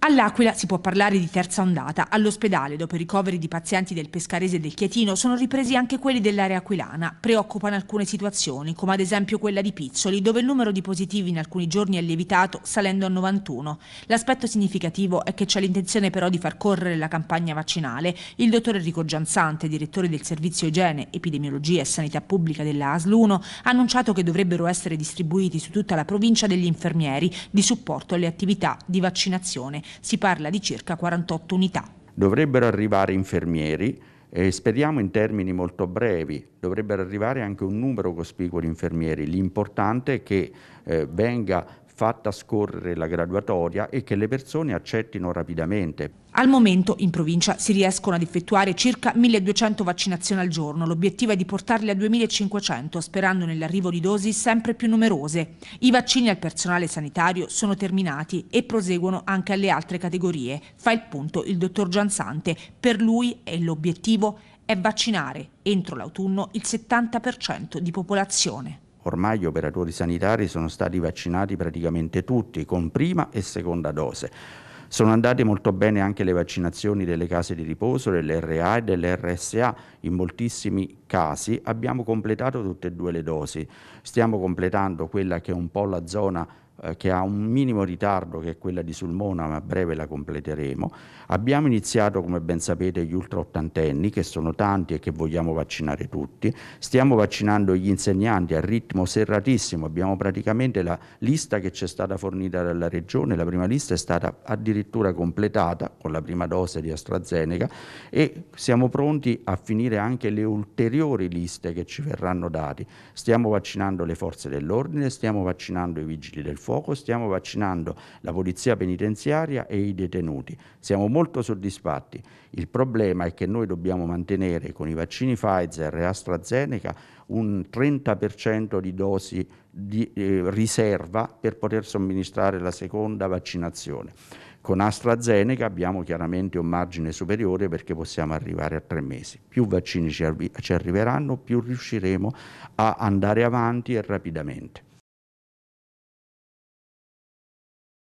All'Aquila si può parlare di terza ondata. All'ospedale, dopo i ricoveri di pazienti del Pescarese e del Chietino, sono ripresi anche quelli dell'area aquilana. Preoccupano alcune situazioni, come ad esempio quella di Pizzoli, dove il numero di positivi in alcuni giorni è lievitato, salendo a 91. L'aspetto significativo è che c'è l'intenzione però di far correre la campagna vaccinale. Il dottor Enrico Gianzante, direttore del Servizio Igiene, Epidemiologia e Sanità Pubblica della ASL ha annunciato che dovrebbero essere distribuiti su tutta la provincia degli infermieri di supporto alle attività di vaccinazione si parla di circa 48 unità. Dovrebbero arrivare infermieri e speriamo in termini molto brevi, dovrebbero arrivare anche un numero cospicuo di infermieri. L'importante è che eh, venga fatta scorrere la graduatoria e che le persone accettino rapidamente. Al momento in provincia si riescono ad effettuare circa 1200 vaccinazioni al giorno. L'obiettivo è di portarle a 2500, sperando nell'arrivo di dosi sempre più numerose. I vaccini al personale sanitario sono terminati e proseguono anche alle altre categorie. Fa il punto il dottor Giansante. Per lui è l'obiettivo è vaccinare entro l'autunno il 70% di popolazione. Ormai gli operatori sanitari sono stati vaccinati praticamente tutti, con prima e seconda dose. Sono andate molto bene anche le vaccinazioni delle case di riposo, dell'RA e dell'RSA. In moltissimi casi abbiamo completato tutte e due le dosi. Stiamo completando quella che è un po' la zona eh, che ha un minimo ritardo che è quella di Sulmona, ma a breve la completeremo. Abbiamo iniziato, come ben sapete, gli ultra ottantenni, che sono tanti e che vogliamo vaccinare tutti. Stiamo vaccinando gli insegnanti a ritmo serratissimo, abbiamo praticamente la lista che ci è stata fornita dalla Regione, la prima lista è stata addirittura completata con la prima dose di AstraZeneca e siamo pronti a finire anche le ulteriori liste che ci verranno date. Stiamo vaccinando le forze dell'ordine, stiamo vaccinando i vigili del fuoco fuoco stiamo vaccinando la polizia penitenziaria e i detenuti. Siamo molto soddisfatti. Il problema è che noi dobbiamo mantenere con i vaccini Pfizer e AstraZeneca un 30% di dosi di eh, riserva per poter somministrare la seconda vaccinazione. Con AstraZeneca abbiamo chiaramente un margine superiore perché possiamo arrivare a tre mesi. Più vaccini ci, arri ci arriveranno, più riusciremo a andare avanti e rapidamente.